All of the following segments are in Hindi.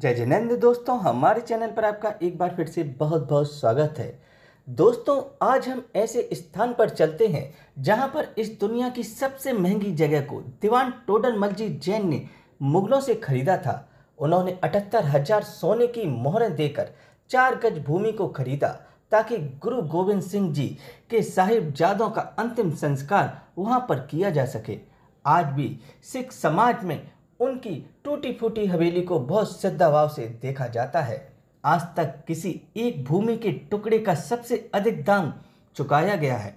जय जिनेन्द्र दोस्तों हमारे चैनल पर आपका एक बार फिर से बहुत बहुत स्वागत है दोस्तों आज हम ऐसे स्थान पर चलते हैं जहां पर इस दुनिया की सबसे महंगी जगह को दीवान टोडन मलजी जैन ने मुगलों से खरीदा था उन्होंने अठहत्तर हजार सोने की मोहरें देकर चार गज भूमि को खरीदा ताकि गुरु गोविंद सिंह जी के साहिबजादों का अंतिम संस्कार वहाँ पर किया जा सके आज भी सिख समाज में उनकी टूटी फूटी हवेली को बहुत श्रद्धा भाव से देखा जाता है आज तक किसी एक भूमि के टुकड़े का सबसे अधिक दाम चुकाया गया है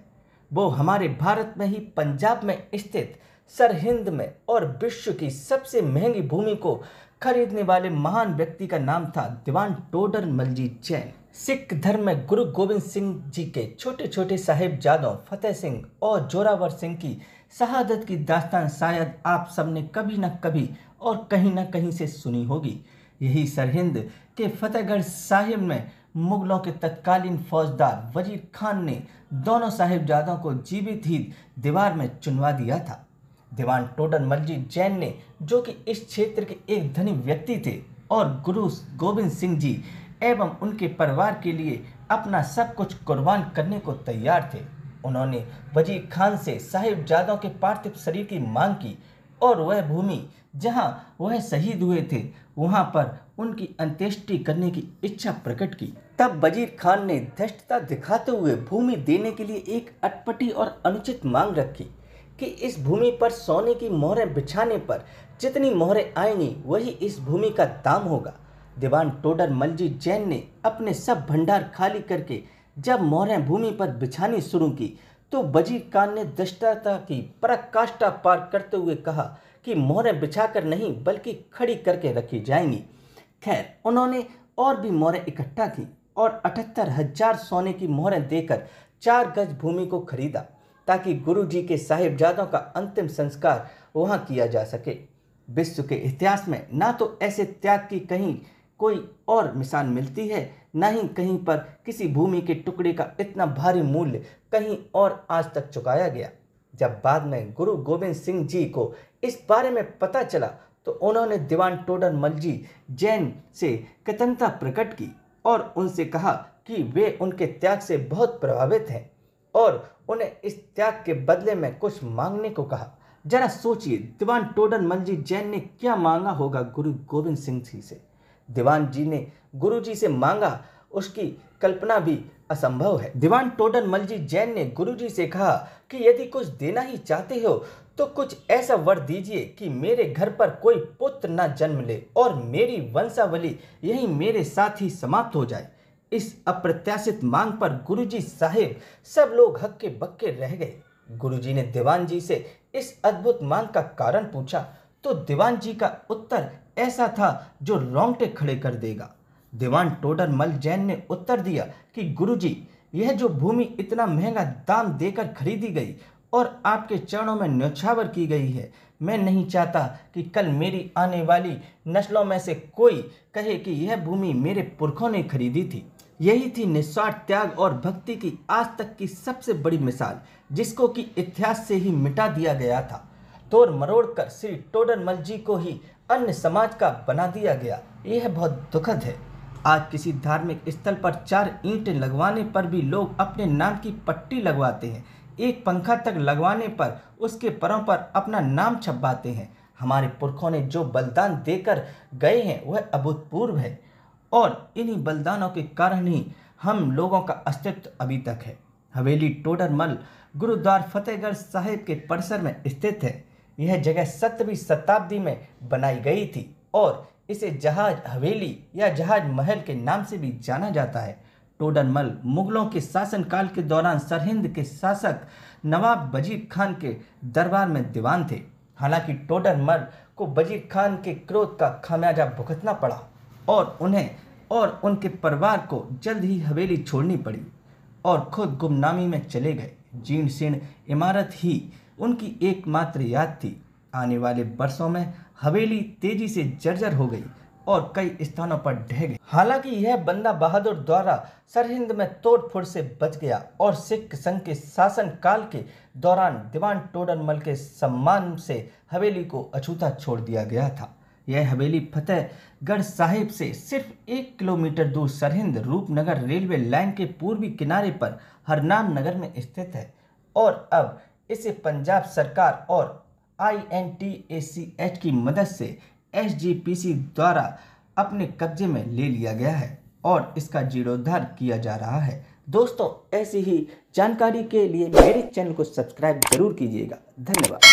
वो हमारे भारत में ही पंजाब में स्थित सरहिंद में और विश्व की सबसे महंगी भूमि को खरीदने वाले महान व्यक्ति का नाम था दीवान टोडर मलजीत जैन सिख धर्म में गुरु गोविंद सिंह जी के छोटे छोटे साहेब जादों फतेह सिंह और जोरावर सिंह की शहादत की दास्तान शायद आप सबने कभी न कभी और कहीं न कहीं से सुनी होगी यही सरहिंद के फतेहगढ़ साहिब में मुगलों के तत्कालीन फौजदार वजीर खान ने दोनों साहिबजादों को जीवित ही दीवार में चुनवा दिया था दीवान टोडन मलजी जैन ने जो कि इस क्षेत्र के एक धनी व्यक्ति थे और गुरु गोविंद सिंह जी एवं उनके परिवार के लिए अपना सब कुछ कुर्बान करने को तैयार थे उन्होंने वजीर खान से साहिबजादों के पार्थिव शरीर की मांग की और वह भूमि जहां वह शहीद हुए थे वहां पर उनकी अंत्येष्टि करने की इच्छा प्रकट की तब वजीर खान ने धृष्टता दिखाते हुए भूमि देने के लिए एक अटपटी और अनुचित मांग रखी कि इस भूमि पर सोने की मोहरें बिछाने पर जितनी मोहरें आएंगी वही इस भूमि का दाम होगा दीवान टोडर मलजी जैन ने अपने सब भंडार खाली करके जब मौर्य भूमि पर बिछानी शुरू की तो वजीर खान ने दृष्टता की पराकाष्ठा पार करते हुए कहा कि मोहरें बिछाकर नहीं बल्कि खड़ी करके रखी जाएंगी खैर उन्होंने और भी मोहरें इकट्ठा की और अठहत्तर हजार सोने की मोहरें देकर चार गज भूमि को खरीदा ताकि गुरु जी के साहिबजादों का अंतिम संस्कार वहाँ किया जा सके विश्व के इतिहास में ना तो ऐसे त्याग की कहीं कोई और मिसाल मिलती है ना ही कहीं पर किसी भूमि के टुकड़े का इतना भारी मूल्य कहीं और आज तक चुकाया गया जब बाद में गुरु गोविंद सिंह जी को इस बारे में पता चला तो उन्होंने दीवान टोडन मलजी जैन से कृतज्ञता प्रकट की और उनसे कहा कि वे उनके त्याग से बहुत प्रभावित हैं और उन्हें इस त्याग के बदले में कुछ मांगने को कहा जरा सोचिए दीवान टोडन मलजी जैन ने क्या मांगा होगा गुरु गोविंद सिंह जी से दीवान जी ने गुरु जी से मांगा उसकी कल्पना भी असंभव है दीवान टोडन मलजी जैन ने गुरु जी से कहा कि यदि कुछ देना ही चाहते हो तो कुछ ऐसा वर दीजिए कि मेरे घर पर कोई पुत्र न जन्म ले और मेरी वंशावली यही मेरे साथ ही समाप्त हो जाए इस अप्रत्याशित मांग पर गुरुजी साहेब सब लोग हक्के बक्के रह गए गुरुजी ने दीवान जी से इस अद्भुत मांग का कारण पूछा तो दीवान जी का उत्तर ऐसा था जो रोंगटे खड़े कर देगा दीवान टोडर मल जैन ने उत्तर दिया कि गुरुजी यह जो भूमि इतना महंगा दाम देकर खरीदी गई और आपके चरणों में न्यौछावर की गई है मैं नहीं चाहता कि कल मेरी आने वाली नस्लों में से कोई कहे कि यह भूमि मेरे पुरखों ने खरीदी थी यही थी निस्वार्थ त्याग और भक्ति की आज तक की सबसे बड़ी मिसाल जिसको कि इतिहास से ही मिटा दिया गया था तोड़ मरोड़ कर श्री टोडरमल जी को ही अन्य समाज का बना दिया गया यह बहुत दुखद है आज किसी धार्मिक स्थल पर चार ईंट लगवाने पर भी लोग अपने नाम की पट्टी लगवाते हैं एक पंखा तक लगवाने पर उसके परों पर अपना नाम छपवाते हैं हमारे पुरखों ने जो बलिदान देकर गए हैं वह अभूतपूर्व है और इन्हीं बलिदानों के कारण ही हम लोगों का अस्तित्व अभी तक है हवेली टोडरमल गुरुद्वार फतेहगढ़ साहिब के परिसर में स्थित है यह जगह सत्रहवीं शताब्दी में बनाई गई थी और इसे जहाज हवेली या जहाज महल के नाम से भी जाना जाता है टोडनमल मुगलों के शासनकाल के दौरान सरहिंद के शासक नवाब बजीर खान के दरबार में दीवान थे हालांकि टोडनमल को बजीर खान के क्रोध का खामियाजा भुगतना पड़ा और उन्हें और उनके परिवार को जल्द ही हवेली छोड़नी पड़ी और खुद गुमनामी में चले गए जीर्ण शीर्ण इमारत ही उनकी एकमात्र याद थी आने वाले बरसों में हवेली तेजी से जर्जर हो गई और कई स्थानों पर ढह गई हालांकि यह बंदा बहादुर द्वारा सरहिंद में तोड़फोड़ से बच गया और सिख संघ के शासन काल के दौरान दीवान टोडनमल के सम्मान से हवेली को अछूता छोड़ दिया गया था यह हवेली फतेहगढ़ साहिब से सिर्फ एक किलोमीटर दूर सरहिंद रूपनगर रेलवे लाइन के पूर्वी किनारे पर हरनाम नगर में स्थित है और अब इसे पंजाब सरकार और आई की मदद से एस द्वारा अपने कब्जे में ले लिया गया है और इसका जीर्णोद्धार किया जा रहा है दोस्तों ऐसी ही जानकारी के लिए मेरे चैनल को सब्सक्राइब जरूर कीजिएगा धन्यवाद